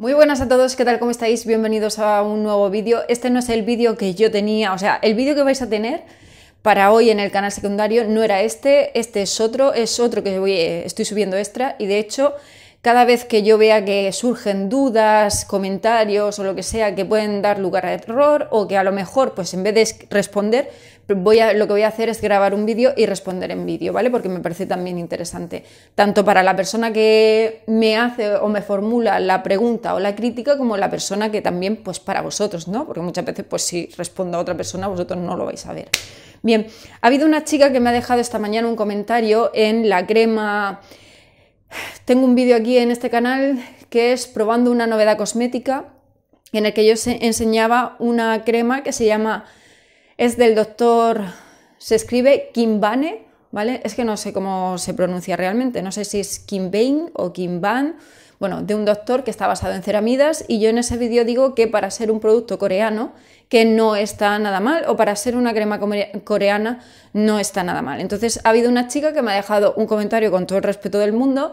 Muy buenas a todos, ¿qué tal? ¿Cómo estáis? Bienvenidos a un nuevo vídeo. Este no es el vídeo que yo tenía, o sea, el vídeo que vais a tener para hoy en el canal secundario no era este, este es otro, es otro que eh, estoy subiendo extra y de hecho cada vez que yo vea que surgen dudas, comentarios o lo que sea que pueden dar lugar a error o que a lo mejor pues en vez de responder voy lo que voy a hacer es grabar un vídeo y responder en vídeo, ¿vale? Porque me parece también interesante, tanto para la persona que me hace o me formula la pregunta o la crítica, como la persona que también, pues para vosotros, ¿no? Porque muchas veces, pues si respondo a otra persona, vosotros no lo vais a ver. Bien, ha habido una chica que me ha dejado esta mañana un comentario en la crema... Tengo un vídeo aquí en este canal que es probando una novedad cosmética en el que yo enseñaba una crema que se llama es del doctor, se escribe Kimbane, ¿vale? Es que no sé cómo se pronuncia realmente, no sé si es Kimbane o Kimban, bueno, de un doctor que está basado en ceramidas y yo en ese vídeo digo que para ser un producto coreano, que no está nada mal, o para ser una crema coreana, no está nada mal. Entonces ha habido una chica que me ha dejado un comentario con todo el respeto del mundo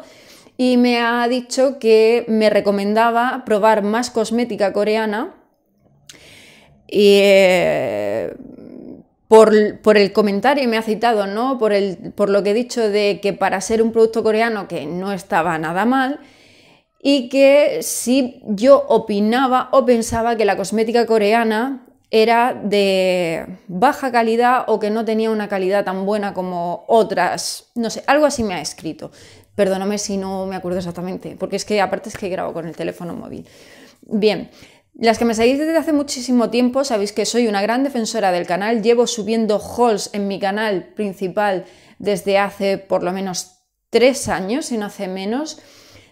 y me ha dicho que me recomendaba probar más cosmética coreana. Y eh, por, el comentario me ha citado, ¿no? Por, por lo que he dicho de que para ser un producto coreano que no estaba nada mal, y que si yo opinaba o pensaba que la cosmética coreana era de baja calidad o que no tenía una calidad tan buena como otras, no sé, algo así me ha escrito. Perdóname si no me acuerdo exactamente, porque es que aparte es que grabo con el teléfono móvil. Bien, las que me seguís desde hace muchísimo tiempo sabéis que soy una gran defensora del canal, llevo subiendo hauls en mi canal principal desde hace por lo menos tres años, si no hace menos.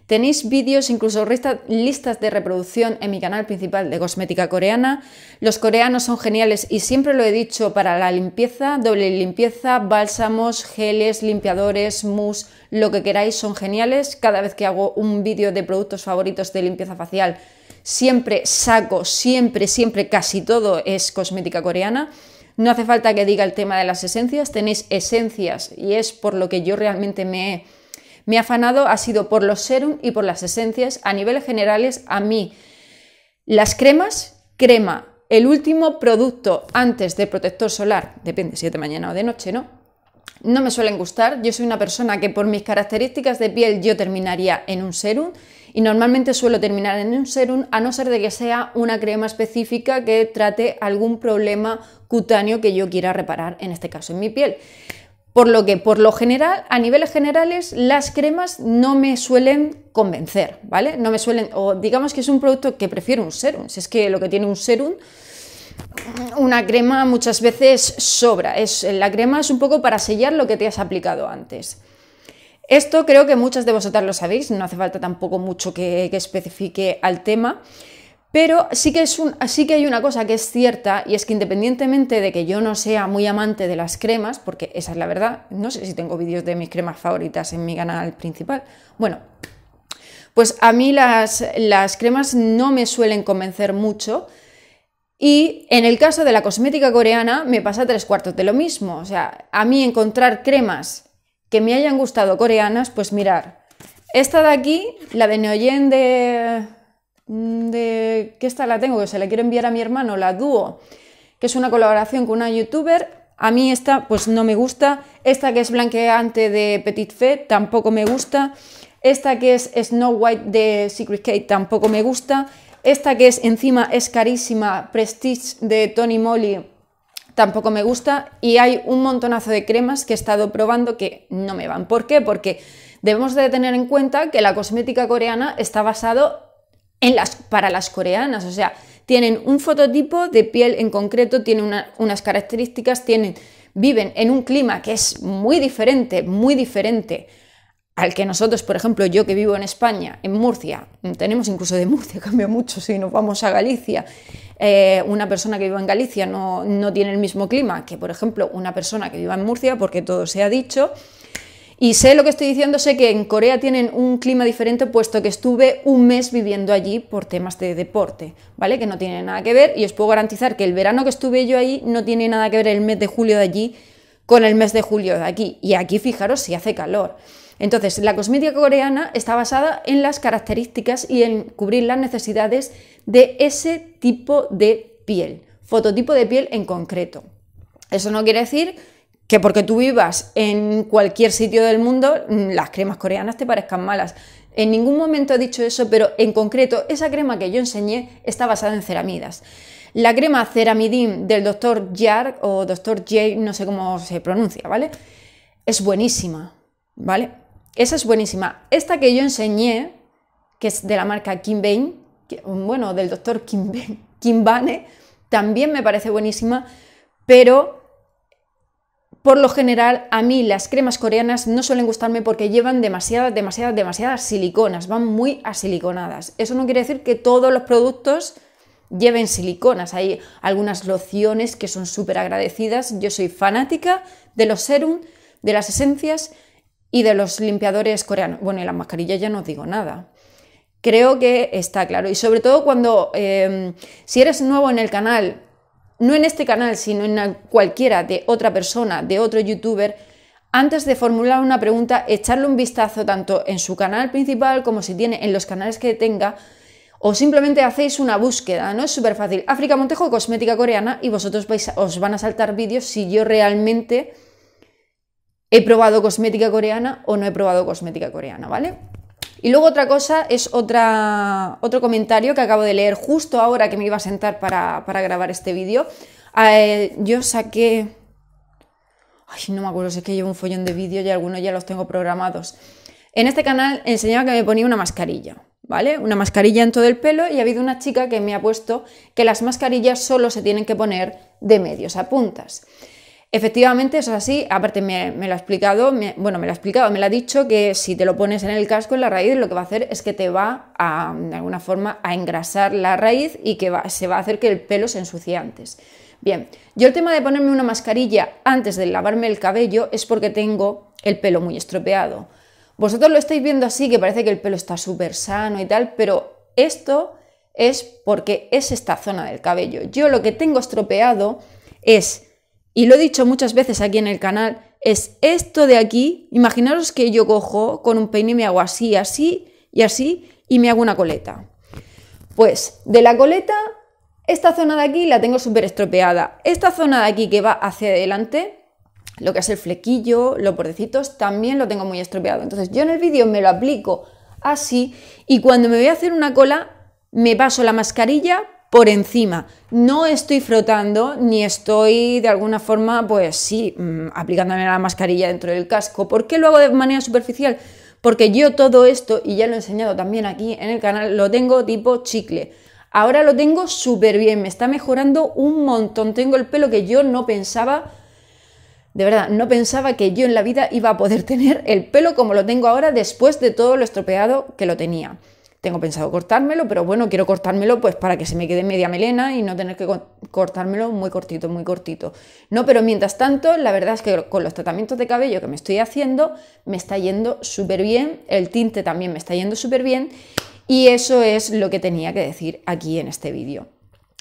Tenéis vídeos, incluso listas de reproducción en mi canal principal de cosmética coreana. Los coreanos son geniales y siempre lo he dicho para la limpieza, doble limpieza, bálsamos, geles, limpiadores, mousse, lo que queráis son geniales. Cada vez que hago un vídeo de productos favoritos de limpieza facial, siempre saco, siempre, siempre, casi todo es cosmética coreana. No hace falta que diga el tema de las esencias, tenéis esencias y es por lo que yo realmente me he, afanado, ha sido por los serums y por las esencias. A niveles generales, a mí las cremas, crema, el último producto antes del protector solar, depende si es de mañana o de noche, ¿no? No me suelen gustar, yo soy una persona que por mis características de piel yo terminaría en un serum y normalmente suelo terminar en un serum a no ser de que sea una crema específica que trate algún problema cutáneo que yo quiera reparar, en este caso en mi piel. Por lo que, por lo general, a niveles generales, las cremas no me suelen convencer, ¿vale? No me suelen, o digamos que es un producto que prefiero un serum. Si es que lo que tiene un serum, una crema muchas veces sobra. la crema es un poco para sellar lo que te has aplicado antes. Esto creo que muchas de vosotras lo sabéis, no hace falta tampoco mucho que, especifique al tema. Pero sí que, es un, que hay una cosa que es cierta y es que independientemente de que yo no sea muy amante de las cremas, porque esa es la verdad, no sé si tengo vídeos de mis cremas favoritas en mi canal principal, bueno, pues a mí las, las cremas no me suelen convencer mucho y en el caso de la cosmética coreana me pasa tres cuartos de lo mismo, o sea, a mí encontrar cremas que me hayan gustado coreanas, pues mirar. Esta de aquí, la de Neoyen de... Mm, de... que esta la tengo, que se la quiero enviar a mi hermano, la Duo, que es una colaboración con una youtuber. A mí esta pues no me gusta. Esta que es blanqueante de Petit Fe tampoco me gusta. Esta que es Snow White de Secret Kate tampoco me gusta. Esta que es encima es carísima, Prestige de Tony Moly tampoco me gusta y hay un montonazo de cremas que he estado probando que no me van. ¿Por qué? Porque debemos de tener en cuenta que la cosmética coreana está basado en las, para las coreanas, o sea, tienen un fototipo de piel en concreto, tienen unas características, tienen, viven en un clima que es muy diferente, muy diferente al que nosotros, por ejemplo, yo que vivo en España, en Murcia, mm, tenemos incluso de Murcia, cambia mucho si nos vamos a Galicia, eh, una persona que vive en Galicia no, no, tiene el mismo clima que, por ejemplo, una persona que viva en Murcia, porque todo se ha dicho. Y sé lo que estoy diciendo, sé que en Corea tienen un clima diferente, puesto que estuve un mes viviendo allí por temas de deporte, ¿vale? Que no tiene nada que ver y os puedo garantizar que el verano que estuve yo ahí no tiene nada que ver el mes de julio de allí con el mes de julio de aquí. Y aquí fijaros si hace calor. Entonces, la cosmética coreana está basada en las características y en cubrir las necesidades de ese tipo de piel, fototipo de piel en concreto. Eso no quiere decir que porque tú vivas en cualquier sitio del mundo, mm, las cremas coreanas te parezcan malas. En ningún momento he dicho eso, pero en concreto, esa crema que yo enseñé está basada en ceramidas. La crema Ceramidin del Dr. Jar o Dr. J, no sé cómo se pronuncia, ¿vale? Es buenísima, ¿vale? Esa es buenísima. Esta que yo enseñé, que es de la marca Kimbane, bueno, del Dr. Kimbane, también me parece buenísima, pero por lo general, a mí las cremas coreanas no suelen gustarme porque llevan demasiadas, demasiadas, demasiadas siliconas, van muy asiliconadas. Eso no quiere decir que todos los productos lleven siliconas. Hay algunas lociones que son súper agradecidas. Yo soy fanática de los serum, de las esencias y de los limpiadores coreanos. Bueno, y las mascarillas ya no digo nada. Creo que está claro. Y sobre todo cuando, em, si eres nuevo en el canal, no en este canal, sino en cualquiera de otra persona, de otro youtuber, antes de formular una pregunta, echarle un vistazo tanto en su canal principal como si tiene en los canales que tenga o simplemente hacéis una búsqueda, ¿no? Es súper fácil. África Montejo, cosmética coreana, y vosotros os van a saltar vídeos si yo realmente he probado cosmética coreana o no he probado cosmética coreana, ¿vale? Y luego otra cosa es otro comentario que acabo de leer justo ahora que me iba a sentar para, grabar este vídeo. Eh, yo saqué... Ay, no me acuerdo, sé que llevo un follón de vídeos y algunos ya los tengo programados. En este canal enseñaba que me ponía una mascarilla. ¿vale? Una mascarilla en todo el pelo y ha habido una chica que me ha puesto que las mascarillas solo se tienen que poner de medios a puntas. Efectivamente, eso es así, aparte me, lo ha explicado, me, bueno, me lo ha explicado, me lo ha dicho que si te lo pones en el casco, en la raíz, lo que va a hacer es que te va a, de alguna forma, a engrasar la raíz y que se va a hacer que el pelo se ensucie antes. Bien, yo el tema de ponerme una mascarilla antes de lavarme el cabello es porque tengo el pelo muy estropeado. Vosotros lo estáis viendo así, que parece que el pelo está súper sano y tal, pero esto es porque es esta zona del cabello. Yo lo que tengo estropeado es, y lo he dicho muchas veces aquí en el canal, es esto de aquí. Imaginaros que yo cojo con un peine me hago así, así y así y me hago una coleta. Pues de la coleta, esta zona de aquí la tengo súper estropeada. Esta zona de aquí que va hacia adelante, lo que es el flequillo, los bordecitos, también lo tengo muy estropeado. Entonces yo en el vídeo me lo aplico así y cuando me voy a hacer una cola me paso la mascarilla por encima. No estoy frotando ni estoy de alguna forma, pues sí, mm, aplicándome la mascarilla dentro del casco. ¿Por qué lo hago de manera superficial? Porque yo todo esto, y ya lo he enseñado también aquí en el canal, lo tengo tipo chicle. Ahora lo tengo súper bien, me está mejorando un montón. Tengo el pelo que yo no pensaba de verdad, no pensaba que yo en la vida iba a poder tener el pelo como lo tengo ahora después de todo lo estropeado que lo tenía. Tengo pensado cortármelo, pero bueno, quiero cortármelo pues para que se me quede media melena y no tener que cortármelo muy cortito, muy cortito. No, pero mientras tanto, la verdad es que con los tratamientos de cabello que me estoy haciendo, me está yendo súper bien, el tinte también me está yendo súper bien y eso es lo que tenía que decir aquí en este vídeo.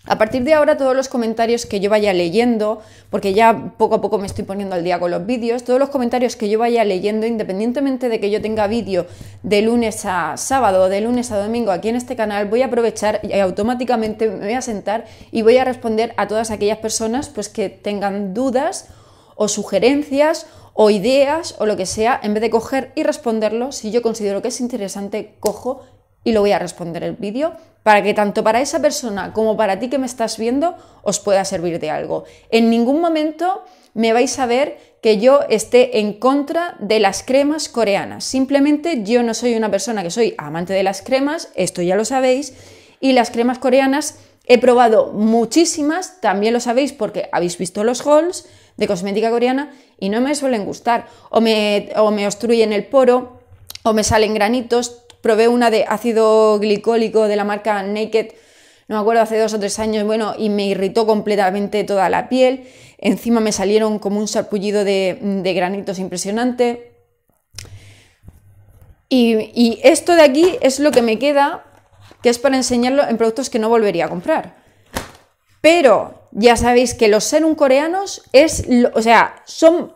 A partir de ahora, todos los comentarios que yo vaya leyendo, porque ya poco a poco me estoy poniendo al día con los vídeos, todos los comentarios que yo vaya leyendo, independientemente de que yo tenga vídeo de lunes a sábado o de lunes a domingo aquí en este canal, voy a aprovechar y automáticamente me voy a sentar y voy a responder a todas aquellas personas pues, que tengan dudas o sugerencias o ideas o lo que sea, en vez de coger y responderlo, si yo considero que es interesante, cojo y lo voy a responder el vídeo para que tanto para esa persona como para ti que me estás viendo os pueda servir de algo. En ningún momento me vais a ver que yo esté en contra de las cremas coreanas. Simplemente yo no soy una persona que soy amante de las cremas, esto ya lo sabéis, y las cremas coreanas he probado muchísimas, también lo sabéis porque habéis visto los hauls de cosmética coreana y no me suelen gustar, o me, o me obstruyen el poro, o me salen granitos, Probé una de ácido glicólico de la marca Naked, no me acuerdo, hace dos o tres años, bueno, y me irritó completamente toda la piel. Encima me salieron como un sarpullido de, granitos impresionante. Y, esto de aquí es lo que me queda, que es para enseñarlo en productos que no volvería a comprar. Pero ya sabéis que los serum coreanos es, o sea, son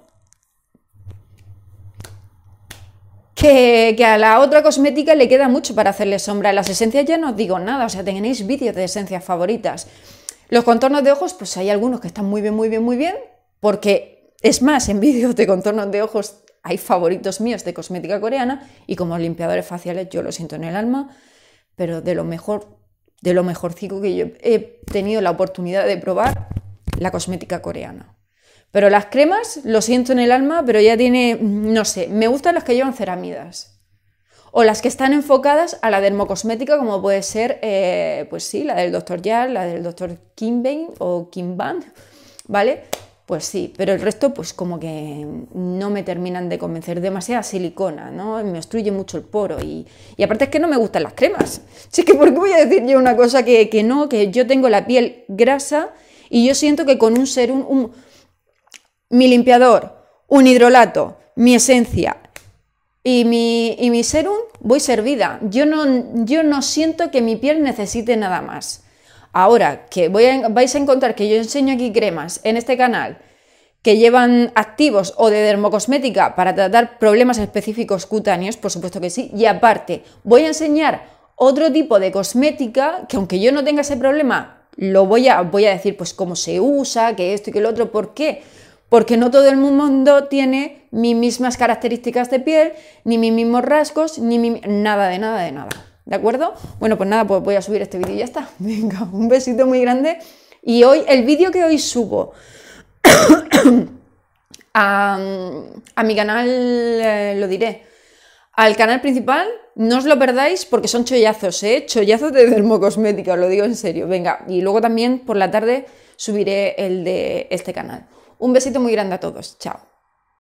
que, a la otra cosmética le queda mucho para hacerle sombra. Las esencias ya no os digo nada, o sea, tenéis vídeos de esencias favoritas. Los contornos de ojos, pues hay algunos que están muy bien, muy bien, muy bien, porque es más, en vídeos de contornos de ojos hay favoritos míos de cosmética coreana y como limpiadores faciales yo lo siento en el alma, pero de lo mejor, de lo mejorcico que yo he tenido la oportunidad de probar, la cosmética coreana. Pero las cremas, lo siento en el alma, pero ya tiene, no sé, me gustan las que llevan ceramidas. O las que están enfocadas a la dermocosmética, como puede ser, eh, pues sí, la del Dr. Yar, la del Dr. Kimbain o Kimban, ¿vale? Pues sí, pero el resto, pues como que no me terminan de convencer. Demasiada silicona, ¿no? Me obstruye mucho el poro. Y, aparte es que no me gustan las cremas. Así que, ¿por qué voy a decir yo una cosa que, no? Que yo tengo la piel grasa y yo siento que con un serum, un, mi limpiador, un hidrolato, mi esencia y mi, mi serum, voy servida. Yo no, yo no siento que mi piel necesite nada más. Ahora, que voy vais a encontrar que yo enseño aquí cremas en este canal que llevan activos o de dermocosmética para tratar problemas específicos cutáneos, por supuesto que sí. Y aparte, voy a enseñar otro tipo de cosmética que aunque yo no tenga ese problema, lo voy a, voy a decir pues cómo se usa, que esto y que lo otro. ¿Por qué? porque no todo el mundo tiene mis mismas características de piel, ni mis mismos rasgos, ni nada de nada de nada. ¿De acuerdo? Bueno, pues nada, pues voy a subir este vídeo y ya está. Venga, un besito muy grande. Y hoy, el vídeo que hoy subo a, mi canal, eh, lo diré, al canal principal, no os lo perdáis porque son chollazos, ¿eh? Chollazos de dermocosmética, os lo digo en serio. Venga, y luego también por la tarde subiré el de este canal. Un besito muy grande a todos. Chao.